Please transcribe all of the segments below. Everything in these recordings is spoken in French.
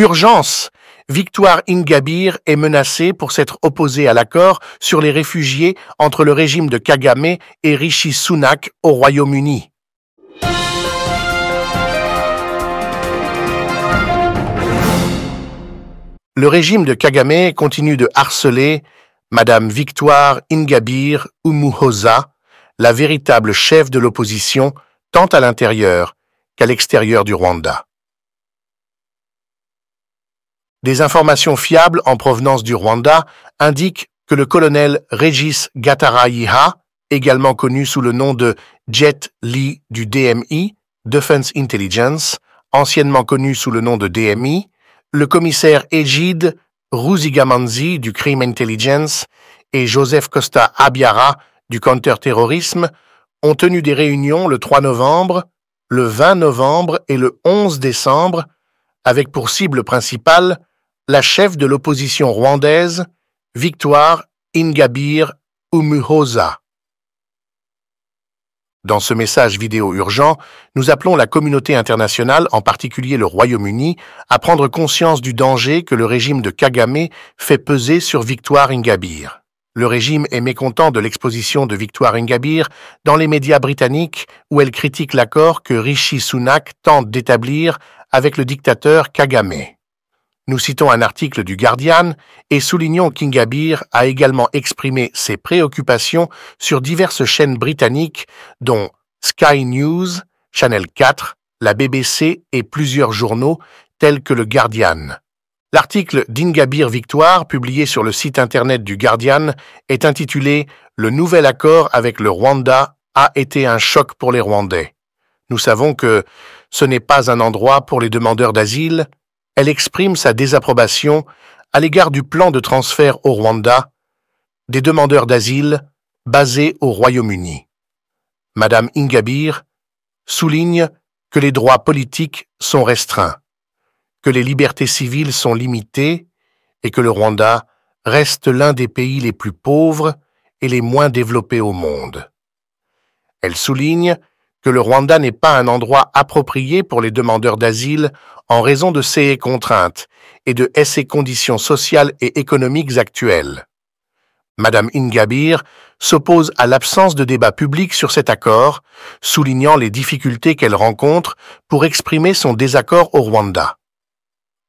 Urgence Victoire Ingabir est menacée pour s'être opposée à l'accord sur les réfugiés entre le régime de Kagame et Rishi Sunak au Royaume-Uni. Le régime de Kagame continue de harceler Madame Victoire Ingabir Umuhoza, la véritable chef de l'opposition, tant à l'intérieur qu'à l'extérieur du Rwanda. Des informations fiables en provenance du Rwanda indiquent que le colonel Regis Gatarayiha, également connu sous le nom de Jet Lee du DMI, Defense Intelligence, anciennement connu sous le nom de DMI, le commissaire Égide Ruzigamanzi du Crime Intelligence et Joseph Costa Abiara du counterterrorisme ont tenu des réunions le 3 novembre, le 20 novembre et le 11 décembre, avec pour cible principale la chef de l'opposition rwandaise, Victoire Ingabir Umuhoza. Dans ce message vidéo urgent, nous appelons la communauté internationale, en particulier le Royaume-Uni, à prendre conscience du danger que le régime de Kagame fait peser sur Victoire Ingabir. Le régime est mécontent de l'exposition de Victoire Ingabir dans les médias britanniques où elle critique l'accord que Rishi Sunak tente d'établir avec le dictateur Kagame. Nous citons un article du Guardian et soulignons qu'Ingabir a également exprimé ses préoccupations sur diverses chaînes britanniques dont Sky News, Channel 4, la BBC et plusieurs journaux tels que le Guardian. L'article d'Ingabir Victoire, publié sur le site internet du Guardian, est intitulé Le nouvel accord avec le Rwanda a été un choc pour les Rwandais. Nous savons que ce n'est pas un endroit pour les demandeurs d'asile, elle exprime sa désapprobation à l'égard du plan de transfert au Rwanda des demandeurs d'asile basés au Royaume-Uni. Madame Ingabir souligne que les droits politiques sont restreints, que les libertés civiles sont limitées et que le Rwanda reste l'un des pays les plus pauvres et les moins développés au monde. Elle souligne que le Rwanda n'est pas un endroit approprié pour les demandeurs d'asile en raison de ses contraintes et de ses conditions sociales et économiques actuelles. Madame Ingabir s'oppose à l'absence de débat public sur cet accord, soulignant les difficultés qu'elle rencontre pour exprimer son désaccord au Rwanda.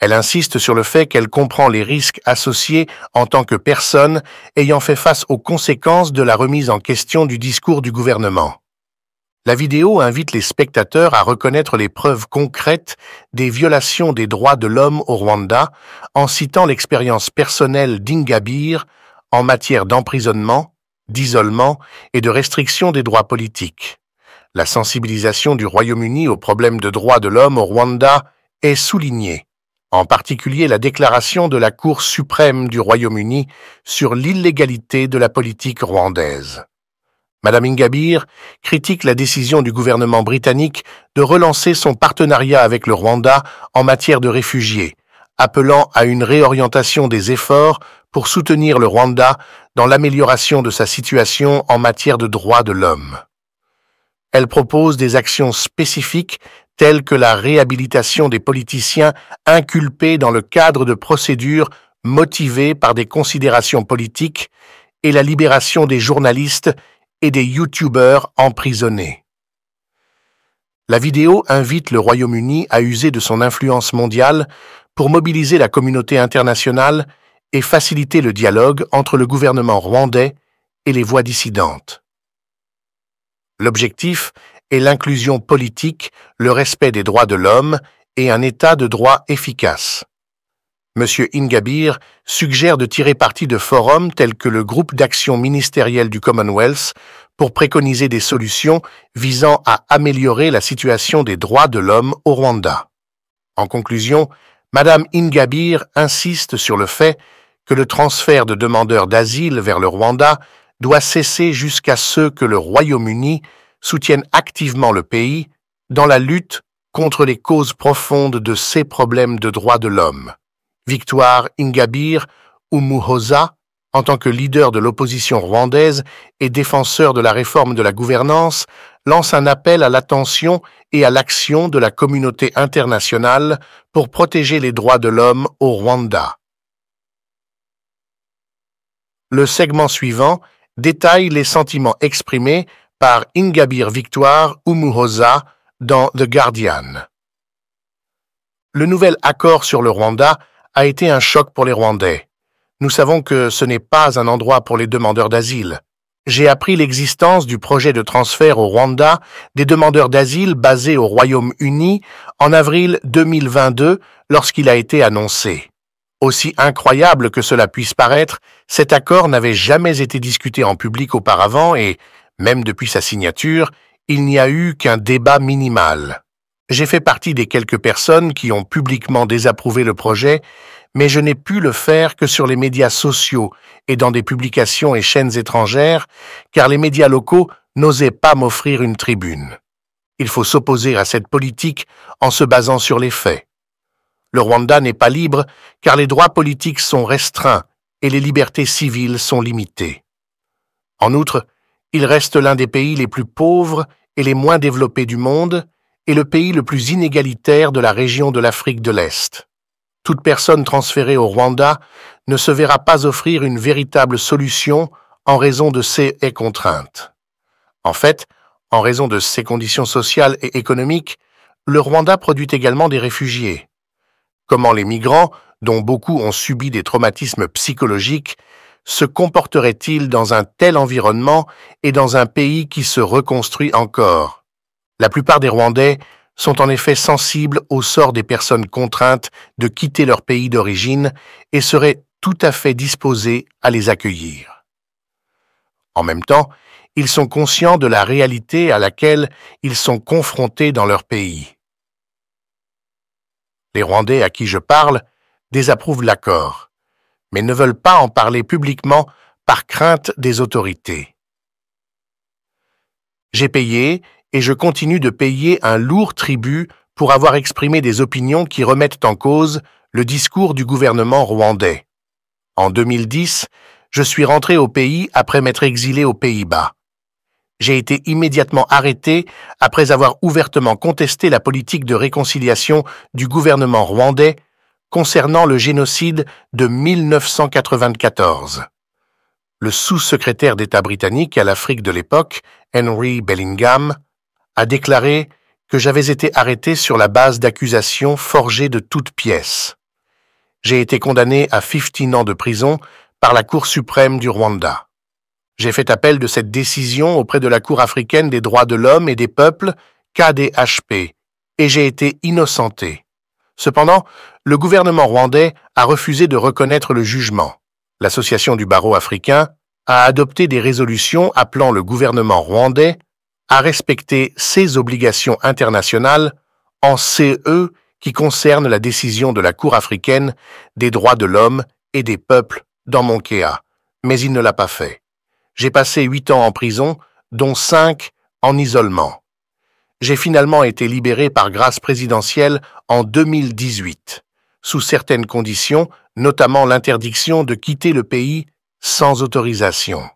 Elle insiste sur le fait qu'elle comprend les risques associés en tant que personne ayant fait face aux conséquences de la remise en question du discours du gouvernement. La vidéo invite les spectateurs à reconnaître les preuves concrètes des violations des droits de l'homme au Rwanda en citant l'expérience personnelle d'Ingabir en matière d'emprisonnement, d'isolement et de restriction des droits politiques. La sensibilisation du Royaume-Uni aux problèmes de droits de l'homme au Rwanda est soulignée, en particulier la déclaration de la Cour suprême du Royaume-Uni sur l'illégalité de la politique rwandaise. Madame Ingabir critique la décision du gouvernement britannique de relancer son partenariat avec le Rwanda en matière de réfugiés, appelant à une réorientation des efforts pour soutenir le Rwanda dans l'amélioration de sa situation en matière de droits de l'homme. Elle propose des actions spécifiques telles que la réhabilitation des politiciens inculpés dans le cadre de procédures motivées par des considérations politiques et la libération des journalistes et des youtubeurs emprisonnés. La vidéo invite le Royaume-Uni à user de son influence mondiale pour mobiliser la communauté internationale et faciliter le dialogue entre le gouvernement rwandais et les voix dissidentes. L'objectif est l'inclusion politique, le respect des droits de l'homme et un état de droit efficace. M. Ingabir suggère de tirer parti de forums tels que le groupe d'action ministérielle du Commonwealth pour préconiser des solutions visant à améliorer la situation des droits de l'homme au Rwanda. En conclusion, Mme Ingabir insiste sur le fait que le transfert de demandeurs d'asile vers le Rwanda doit cesser jusqu'à ce que le Royaume-Uni soutienne activement le pays dans la lutte contre les causes profondes de ces problèmes de droits de l'homme. Victoire Ingabire Umuhoza, en tant que leader de l'opposition rwandaise et défenseur de la réforme de la gouvernance, lance un appel à l'attention et à l'action de la communauté internationale pour protéger les droits de l'homme au Rwanda. Le segment suivant détaille les sentiments exprimés par Ingabir Victoire Umuhoza dans The Guardian. Le nouvel accord sur le Rwanda a été un choc pour les Rwandais. Nous savons que ce n'est pas un endroit pour les demandeurs d'asile. J'ai appris l'existence du projet de transfert au Rwanda des demandeurs d'asile basés au Royaume-Uni en avril 2022 lorsqu'il a été annoncé. Aussi incroyable que cela puisse paraître, cet accord n'avait jamais été discuté en public auparavant et, même depuis sa signature, il n'y a eu qu'un débat minimal. J'ai fait partie des quelques personnes qui ont publiquement désapprouvé le projet, mais je n'ai pu le faire que sur les médias sociaux et dans des publications et chaînes étrangères, car les médias locaux n'osaient pas m'offrir une tribune. Il faut s'opposer à cette politique en se basant sur les faits. Le Rwanda n'est pas libre car les droits politiques sont restreints et les libertés civiles sont limitées. En outre, il reste l'un des pays les plus pauvres et les moins développés du monde, est le pays le plus inégalitaire de la région de l'Afrique de l'Est. Toute personne transférée au Rwanda ne se verra pas offrir une véritable solution en raison de ces contraintes. En fait, en raison de ses conditions sociales et économiques, le Rwanda produit également des réfugiés. Comment les migrants, dont beaucoup ont subi des traumatismes psychologiques, se comporteraient-ils dans un tel environnement et dans un pays qui se reconstruit encore la plupart des Rwandais sont en effet sensibles au sort des personnes contraintes de quitter leur pays d'origine et seraient tout à fait disposés à les accueillir. En même temps, ils sont conscients de la réalité à laquelle ils sont confrontés dans leur pays. Les Rwandais à qui je parle désapprouvent l'accord, mais ne veulent pas en parler publiquement par crainte des autorités. J'ai payé et je continue de payer un lourd tribut pour avoir exprimé des opinions qui remettent en cause le discours du gouvernement rwandais. En 2010, je suis rentré au pays après m'être exilé aux Pays-Bas. J'ai été immédiatement arrêté après avoir ouvertement contesté la politique de réconciliation du gouvernement rwandais concernant le génocide de 1994. Le sous-secrétaire d'État britannique à l'Afrique de l'époque, Henry Bellingham, a déclaré que j'avais été arrêté sur la base d'accusations forgées de toutes pièces. J'ai été condamné à 15 ans de prison par la Cour suprême du Rwanda. J'ai fait appel de cette décision auprès de la Cour africaine des droits de l'homme et des peuples, KDHP, et j'ai été innocenté. Cependant, le gouvernement rwandais a refusé de reconnaître le jugement. L'Association du barreau africain a adopté des résolutions appelant le gouvernement rwandais à respecter ses obligations internationales en CE qui concernent la décision de la Cour africaine des droits de l'homme et des peuples dans mon Monkea, mais il ne l'a pas fait. J'ai passé huit ans en prison, dont cinq en isolement. J'ai finalement été libéré par grâce présidentielle en 2018, sous certaines conditions, notamment l'interdiction de quitter le pays sans autorisation.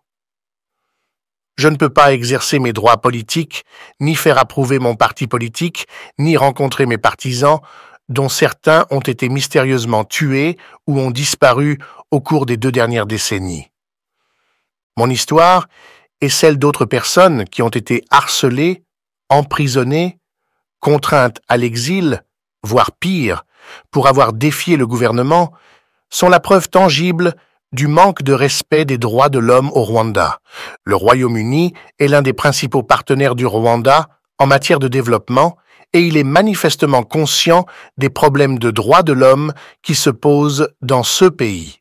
Je ne peux pas exercer mes droits politiques, ni faire approuver mon parti politique, ni rencontrer mes partisans, dont certains ont été mystérieusement tués ou ont disparu au cours des deux dernières décennies. Mon histoire et celle d'autres personnes qui ont été harcelées, emprisonnées, contraintes à l'exil, voire pire, pour avoir défié le gouvernement, sont la preuve tangible du manque de respect des droits de l'homme au Rwanda. Le Royaume-Uni est l'un des principaux partenaires du Rwanda en matière de développement et il est manifestement conscient des problèmes de droits de l'homme qui se posent dans ce pays.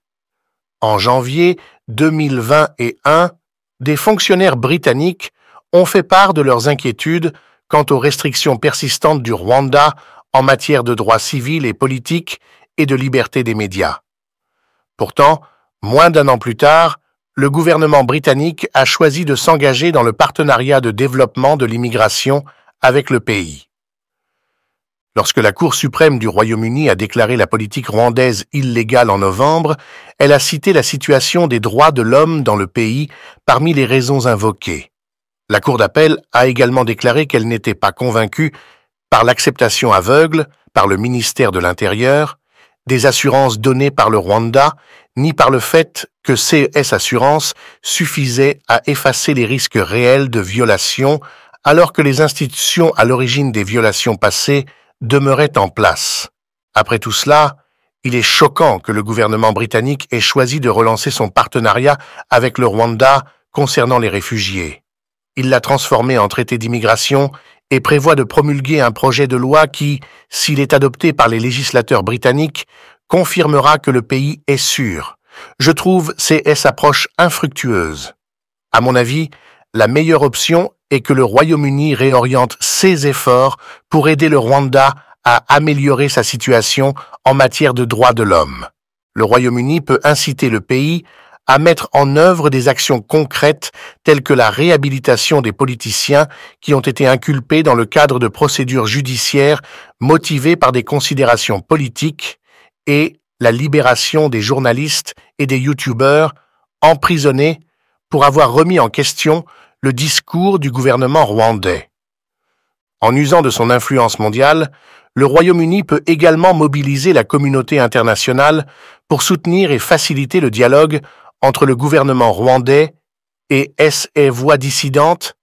En janvier 2021, des fonctionnaires britanniques ont fait part de leurs inquiétudes quant aux restrictions persistantes du Rwanda en matière de droits civils et politiques et de liberté des médias. Pourtant, Moins d'un an plus tard, le gouvernement britannique a choisi de s'engager dans le partenariat de développement de l'immigration avec le pays. Lorsque la Cour suprême du Royaume-Uni a déclaré la politique rwandaise illégale en novembre, elle a cité la situation des droits de l'homme dans le pays parmi les raisons invoquées. La Cour d'appel a également déclaré qu'elle n'était pas convaincue par l'acceptation aveugle, par le ministère de l'Intérieur, des assurances données par le Rwanda ni par le fait que CES Assurance suffisait à effacer les risques réels de violations alors que les institutions à l'origine des violations passées demeuraient en place. Après tout cela, il est choquant que le gouvernement britannique ait choisi de relancer son partenariat avec le Rwanda concernant les réfugiés. Il l'a transformé en traité d'immigration et prévoit de promulguer un projet de loi qui, s'il est adopté par les législateurs britanniques, confirmera que le pays est sûr. Je trouve ces approches infructueuses. À mon avis, la meilleure option est que le Royaume-Uni réoriente ses efforts pour aider le Rwanda à améliorer sa situation en matière de droits de l'homme. Le Royaume-Uni peut inciter le pays à mettre en œuvre des actions concrètes telles que la réhabilitation des politiciens qui ont été inculpés dans le cadre de procédures judiciaires motivées par des considérations politiques et la libération des journalistes et des youtubeurs emprisonnés pour avoir remis en question le discours du gouvernement rwandais. En usant de son influence mondiale, le Royaume-Uni peut également mobiliser la communauté internationale pour soutenir et faciliter le dialogue entre le gouvernement rwandais et SA Voix Dissidente,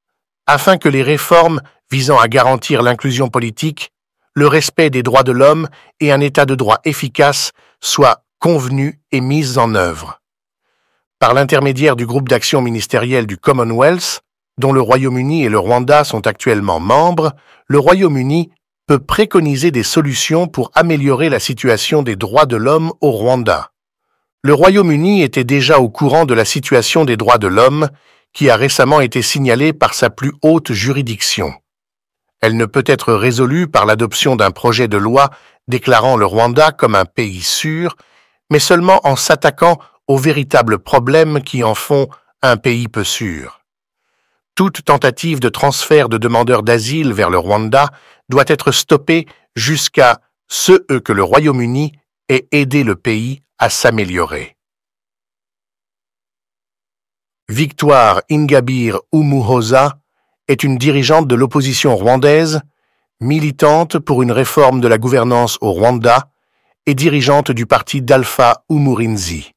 afin que les réformes visant à garantir l'inclusion politique le respect des droits de l'homme et un état de droit efficace soient convenus et mis en œuvre. Par l'intermédiaire du groupe d'action ministériel du Commonwealth, dont le Royaume-Uni et le Rwanda sont actuellement membres, le Royaume-Uni peut préconiser des solutions pour améliorer la situation des droits de l'homme au Rwanda. Le Royaume-Uni était déjà au courant de la situation des droits de l'homme, qui a récemment été signalée par sa plus haute juridiction. Elle ne peut être résolue par l'adoption d'un projet de loi déclarant le Rwanda comme un pays sûr, mais seulement en s'attaquant aux véritables problèmes qui en font un pays peu sûr. Toute tentative de transfert de demandeurs d'asile vers le Rwanda doit être stoppée jusqu'à ce que le Royaume-Uni ait aidé le pays à s'améliorer. Victoire Ingabir Umuhoza est une dirigeante de l'opposition rwandaise, militante pour une réforme de la gouvernance au Rwanda et dirigeante du parti d'Alpha Umurinzi.